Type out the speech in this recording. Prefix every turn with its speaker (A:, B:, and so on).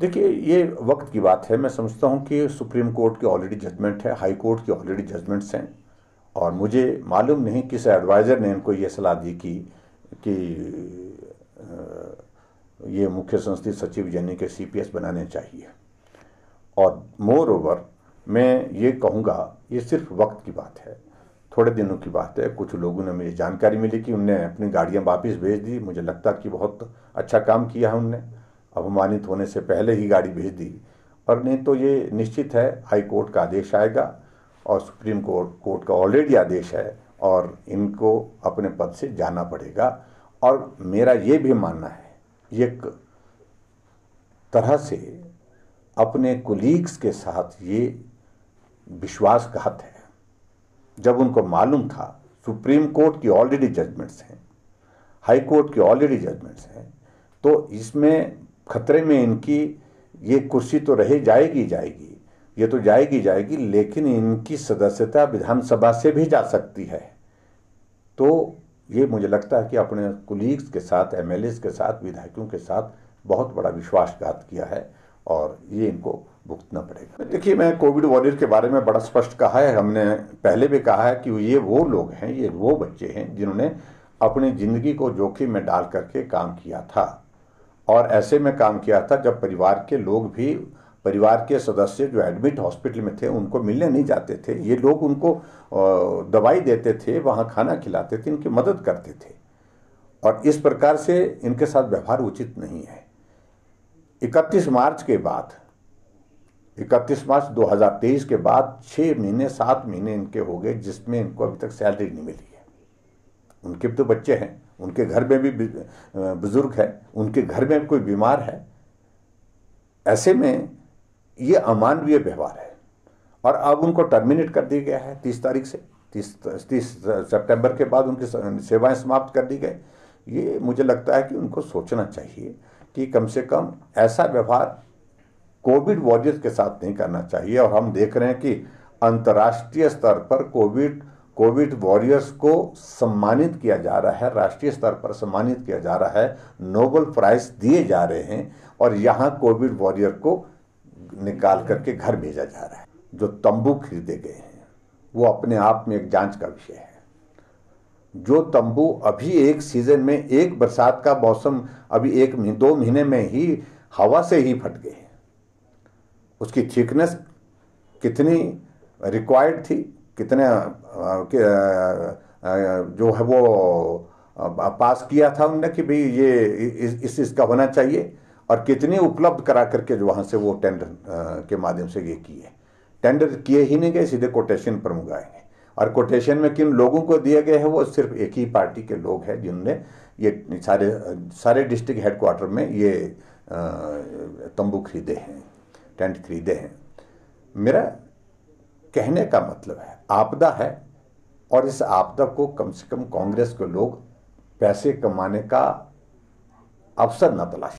A: देखिए ये वक्त की बात है मैं समझता हूँ कि सुप्रीम कोर्ट के ऑलरेडी जजमेंट है हाई कोर्ट की ऑलरेडी जजमेंट्स हैं और मुझे मालूम नहीं किस एडवाइज़र ने इनको ये सलाह दी कि कि ये मुख्य संसदीय सचिव यानी के सीपीएस बनाने चाहिए और मोर ओवर मैं ये कहूँगा ये सिर्फ वक्त की बात है थोड़े दिनों की बात है कुछ लोगों ने मुझे जानकारी मिली कि उनने अपनी गाड़ियाँ वापस भेज दी मुझे लगता कि बहुत अच्छा काम किया है उनने अपमानित होने से पहले ही गाड़ी भेज दी और नहीं तो ये निश्चित है हाई कोर्ट का आदेश आएगा और सुप्रीम कोर्ट कोर्ट का ऑलरेडी आदेश है और इनको अपने पद से जाना पड़ेगा और मेरा ये भी मानना है एक तरह से अपने कुलीग्स के साथ ये विश्वासघात है जब उनको मालूम था सुप्रीम कोर्ट की ऑलरेडी जजमेंट्स हैं हाई कोर्ट की ऑलरेडी जजमेंट्स हैं तो इसमें खतरे में इनकी ये कुर्सी तो रहे जाएगी जाएगी ये तो जाएगी जाएगी लेकिन इनकी सदस्यता विधानसभा से भी जा सकती है तो ये मुझे लगता है कि अपने कुलीग्स के साथ एम के साथ विधायकों के साथ बहुत बड़ा विश्वासघात किया है और ये इनको भुगतना पड़ेगा देखिए मैं कोविड वॉरियर के बारे में बड़ा स्पष्ट कहा है हमने पहले भी कहा है कि ये वो लोग हैं ये वो बच्चे हैं जिन्होंने अपनी ज़िंदगी को जोखिम में डाल करके काम किया था और ऐसे में काम किया था जब परिवार के लोग भी परिवार के सदस्य जो एडमिट हॉस्पिटल में थे उनको मिलने नहीं जाते थे ये लोग उनको दवाई देते थे वहाँ खाना खिलाते थे इनकी मदद करते थे और इस प्रकार से इनके साथ व्यवहार उचित नहीं है 31 मार्च के बाद 31 मार्च 2023 के बाद छः महीने सात महीने इनके हो गए जिसमें इनको अभी तक सैलरी नहीं मिली है उनके भी तो बच्चे हैं उनके घर में भी बुजुर्ग है उनके घर में भी कोई बीमार है ऐसे में ये अमानवीय व्यवहार है और अब उनको टर्मिनेट कर दिया गया है तीस तारीख से तीस तीस सेप्टेम्बर के बाद उनकी सेवाएं समाप्त कर दी गई ये मुझे लगता है कि उनको सोचना चाहिए कि कम से कम ऐसा व्यवहार कोविड वॉरियर्स के साथ नहीं करना चाहिए और हम देख रहे हैं कि अंतर्राष्ट्रीय स्तर पर कोविड कोविड वॉरियर्स को सम्मानित किया जा रहा है राष्ट्रीय स्तर पर सम्मानित किया जा रहा है नोबल प्राइज दिए जा रहे हैं और यहाँ कोविड वॉरियर को निकाल करके घर भेजा जा रहा है जो तंबू खरीदे गए हैं वो अपने आप में एक जांच का विषय है जो तंबू अभी एक सीजन में एक बरसात का मौसम अभी एक दो महीने में ही हवा से ही फट गए उसकी थिकनेस कितनी रिक्वायर्ड थी कितने जो है वो पास किया था उनने कि भाई ये इस इसका होना चाहिए और कितने उपलब्ध करा करके जो वहाँ से वो टेंडर के माध्यम से ये किए टेंडर किए ही नहीं गए सीधे कोटेशन पर मंगाएंगे और कोटेशन में किन लोगों को दिए गए हैं वो सिर्फ एक ही पार्टी के लोग हैं जिनने ये सारे सारे डिस्ट्रिक्ट हेडक्वार्टर में ये तंबू खरीदे हैं टेंट खरीदे हैं मेरा कहने का मतलब है आपदा है और इस आपदा को कम से कम कांग्रेस के लोग पैसे कमाने का अवसर न तलाश